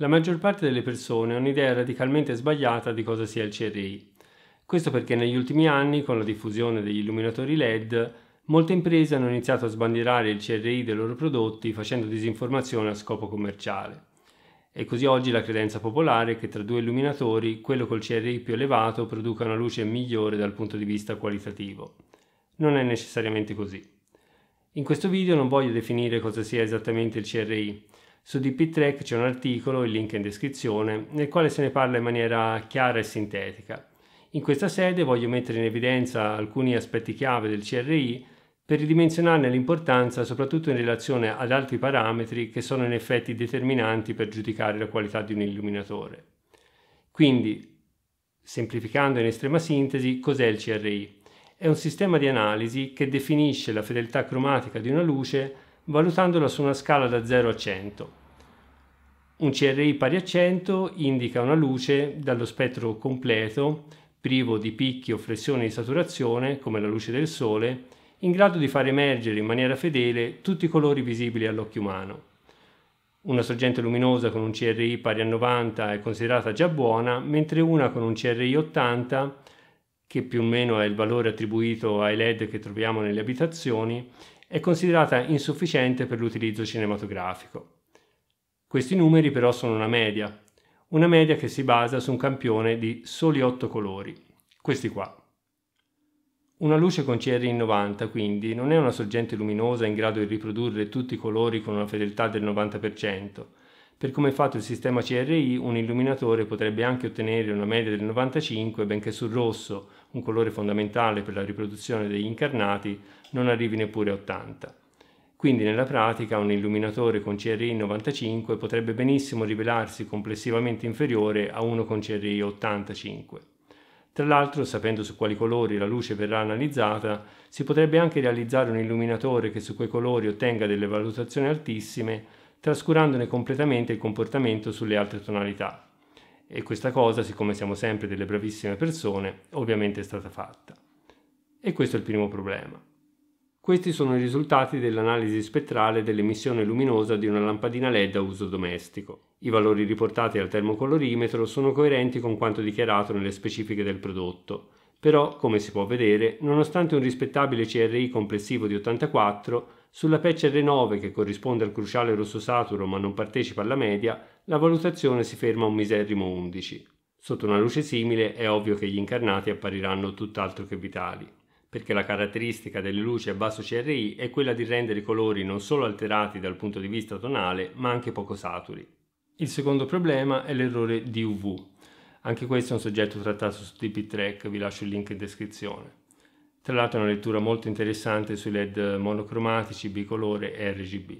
La maggior parte delle persone ha un'idea radicalmente sbagliata di cosa sia il CRI. Questo perché negli ultimi anni, con la diffusione degli illuminatori LED, molte imprese hanno iniziato a sbandierare il CRI dei loro prodotti facendo disinformazione a scopo commerciale. E così oggi la credenza popolare è che tra due illuminatori quello col CRI più elevato produca una luce migliore dal punto di vista qualitativo. Non è necessariamente così. In questo video non voglio definire cosa sia esattamente il CRI, su DP c'è un articolo, il link è in descrizione, nel quale se ne parla in maniera chiara e sintetica. In questa sede voglio mettere in evidenza alcuni aspetti chiave del CRI per ridimensionarne l'importanza soprattutto in relazione ad altri parametri che sono in effetti determinanti per giudicare la qualità di un illuminatore. Quindi, semplificando in estrema sintesi, cos'è il CRI? È un sistema di analisi che definisce la fedeltà cromatica di una luce valutandola su una scala da 0 a 100. Un CRI pari a 100 indica una luce dallo spettro completo, privo di picchi o flessioni di saturazione, come la luce del sole, in grado di far emergere in maniera fedele tutti i colori visibili all'occhio umano. Una sorgente luminosa con un CRI pari a 90 è considerata già buona, mentre una con un CRI 80, che più o meno è il valore attribuito ai LED che troviamo nelle abitazioni, è considerata insufficiente per l'utilizzo cinematografico. Questi numeri però sono una media, una media che si basa su un campione di soli 8 colori, questi qua. Una luce con CR90 quindi non è una sorgente luminosa in grado di riprodurre tutti i colori con una fedeltà del 90%, per come è fatto il sistema CRI, un illuminatore potrebbe anche ottenere una media del 95, benché sul rosso, un colore fondamentale per la riproduzione degli incarnati, non arrivi neppure a 80. Quindi nella pratica un illuminatore con CRI 95 potrebbe benissimo rivelarsi complessivamente inferiore a uno con CRI 85. Tra l'altro, sapendo su quali colori la luce verrà analizzata, si potrebbe anche realizzare un illuminatore che su quei colori ottenga delle valutazioni altissime trascurandone completamente il comportamento sulle altre tonalità. E questa cosa, siccome siamo sempre delle bravissime persone, ovviamente è stata fatta. E questo è il primo problema. Questi sono i risultati dell'analisi spettrale dell'emissione luminosa di una lampadina LED a uso domestico. I valori riportati al termocolorimetro sono coerenti con quanto dichiarato nelle specifiche del prodotto, però, come si può vedere, nonostante un rispettabile CRI complessivo di 84, sulla patch R9, che corrisponde al cruciale rosso saturo ma non partecipa alla media, la valutazione si ferma a un miserrimo 11. Sotto una luce simile è ovvio che gli incarnati appariranno tutt'altro che vitali, perché la caratteristica delle luci a basso CRI è quella di rendere i colori non solo alterati dal punto di vista tonale, ma anche poco saturi. Il secondo problema è l'errore di UV. Anche questo è un soggetto trattato su DP Track, vi lascio il link in descrizione. Tra l'altro è una lettura molto interessante sui LED monocromatici, bicolore e RGB.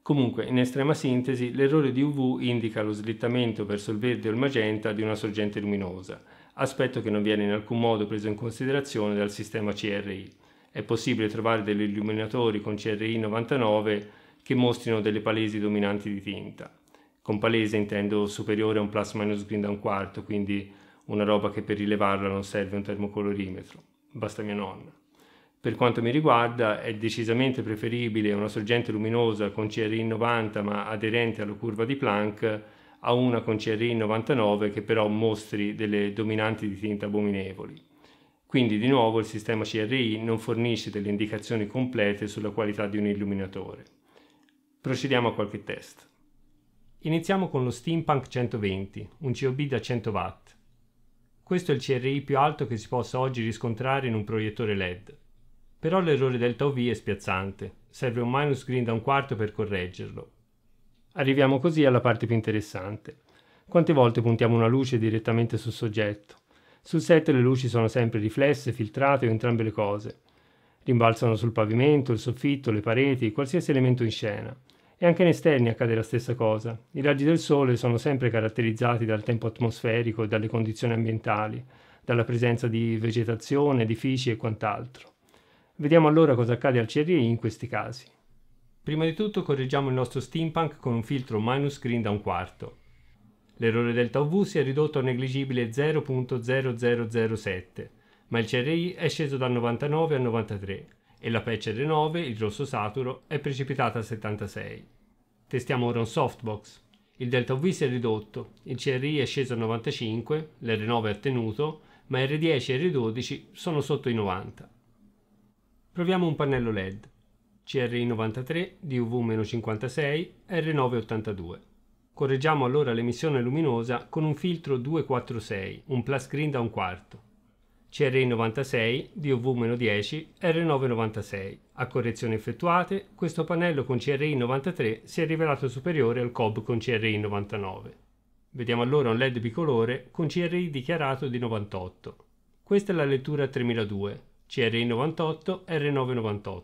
Comunque, in estrema sintesi, l'errore di UV indica lo slittamento verso il verde o il magenta di una sorgente luminosa, aspetto che non viene in alcun modo preso in considerazione dal sistema CRI. È possibile trovare degli illuminatori con CRI 99 che mostrino delle palesi dominanti di tinta. Con palese intendo superiore a un plus minus green da un quarto, quindi una roba che per rilevarla non serve un termocolorimetro basta mia nonna. Per quanto mi riguarda è decisamente preferibile una sorgente luminosa con CRI 90 ma aderente alla curva di Planck a una con CRI 99 che però mostri delle dominanti di tinta abominevoli. Quindi di nuovo il sistema CRI non fornisce delle indicazioni complete sulla qualità di un illuminatore. Procediamo a qualche test. Iniziamo con lo Steampunk 120, un COB da 100 watt. Questo è il CRI più alto che si possa oggi riscontrare in un proiettore LED. Però l'errore delta UV è spiazzante, serve un minus green da un quarto per correggerlo. Arriviamo così alla parte più interessante. Quante volte puntiamo una luce direttamente sul soggetto? Sul set le luci sono sempre riflesse, filtrate o entrambe le cose. Rimbalzano sul pavimento, il soffitto, le pareti, qualsiasi elemento in scena. E anche in esterni accade la stessa cosa. I raggi del sole sono sempre caratterizzati dal tempo atmosferico e dalle condizioni ambientali, dalla presenza di vegetazione, edifici e quant'altro. Vediamo allora cosa accade al CRI in questi casi. Prima di tutto correggiamo il nostro steampunk con un filtro minus green da un quarto. L'errore delta UV si è ridotto a negligibile 0.0007, ma il CRI è sceso dal 99 al 93, e la patch R9, il rosso saturo, è precipitata a 76. Testiamo ora un softbox. Il delta V si è ridotto, il CRI è sceso a 95, l'R9 è tenuto, ma R10 e R12 sono sotto i 90. Proviamo un pannello LED. CRI93, DUV-56, R982. Correggiamo allora l'emissione luminosa con un filtro 246, un plus green da un quarto. CRI96, DOV-10, R996. A correzioni effettuate, questo pannello con CRI93 si è rivelato superiore al COB con CRI99. Vediamo allora un LED bicolore con CRI dichiarato di 98. Questa è la lettura 3002, CRI98, R998.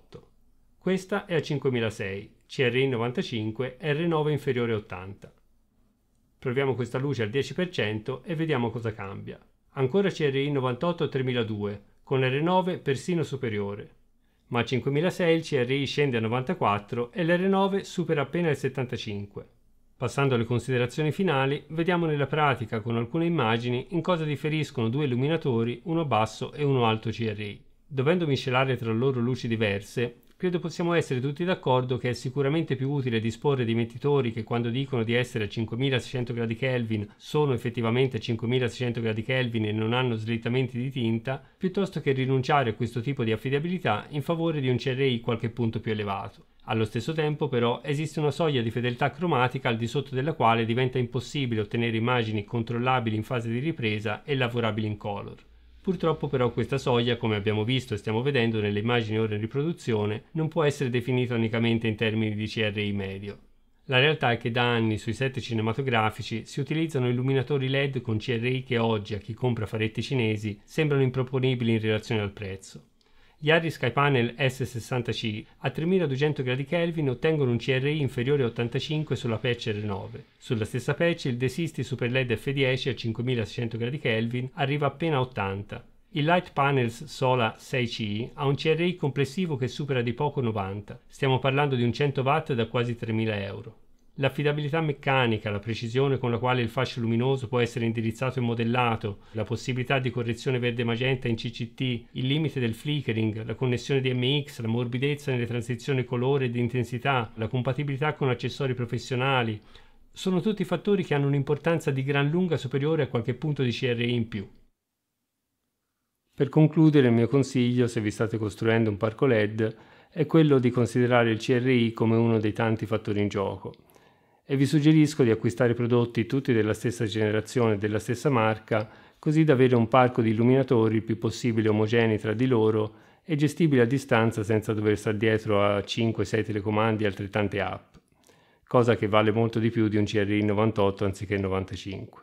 Questa è a 5006, CRI95, R9 inferiore 80. Proviamo questa luce al 10% e vediamo cosa cambia. Ancora c'era il 98 3002, con lr 9 persino superiore. Ma a 5006 il CRI scende a 94 e l'R9 supera appena il 75. Passando alle considerazioni finali, vediamo nella pratica con alcune immagini in cosa differiscono due illuminatori, uno basso e uno alto CRI. Dovendo miscelare tra loro luci diverse, credo possiamo essere tutti d'accordo che è sicuramente più utile disporre di mettitori che quando dicono di essere a 5600 gradi Kelvin sono effettivamente a 5600 gradi Kelvin e non hanno slittamenti di tinta, piuttosto che rinunciare a questo tipo di affidabilità in favore di un CRI qualche punto più elevato. Allo stesso tempo però esiste una soglia di fedeltà cromatica al di sotto della quale diventa impossibile ottenere immagini controllabili in fase di ripresa e lavorabili in color. Purtroppo però questa soglia, come abbiamo visto e stiamo vedendo nelle immagini ora in riproduzione, non può essere definita unicamente in termini di CRI medio. La realtà è che da anni sui set cinematografici si utilizzano illuminatori LED con CRI che oggi a chi compra faretti cinesi sembrano improponibili in relazione al prezzo. Gli Skypanel S60C a 3200 gradi Kelvin ottengono un CRI inferiore a 85 sulla patch R9. Sulla stessa patch il Desisti Sisti Super LED F10 a 5600 gradi Kelvin arriva appena a 80. Il Light Panels Sola 6C ha un CRI complessivo che supera di poco 90. Stiamo parlando di un 100 watt da quasi 3000 euro. L'affidabilità meccanica, la precisione con la quale il fascio luminoso può essere indirizzato e modellato, la possibilità di correzione verde-magenta in CCT, il limite del flickering, la connessione di MX, la morbidezza nelle transizioni colore ed intensità, la compatibilità con accessori professionali, sono tutti fattori che hanno un'importanza di gran lunga superiore a qualche punto di CRI in più. Per concludere, il mio consiglio, se vi state costruendo un parco LED, è quello di considerare il CRI come uno dei tanti fattori in gioco e vi suggerisco di acquistare prodotti tutti della stessa generazione e della stessa marca, così da avere un parco di illuminatori il più possibile omogenei tra di loro e gestibili a distanza senza dover stare dietro a 5-6 telecomandi e altrettante app, cosa che vale molto di più di un CRI 98 anziché 95.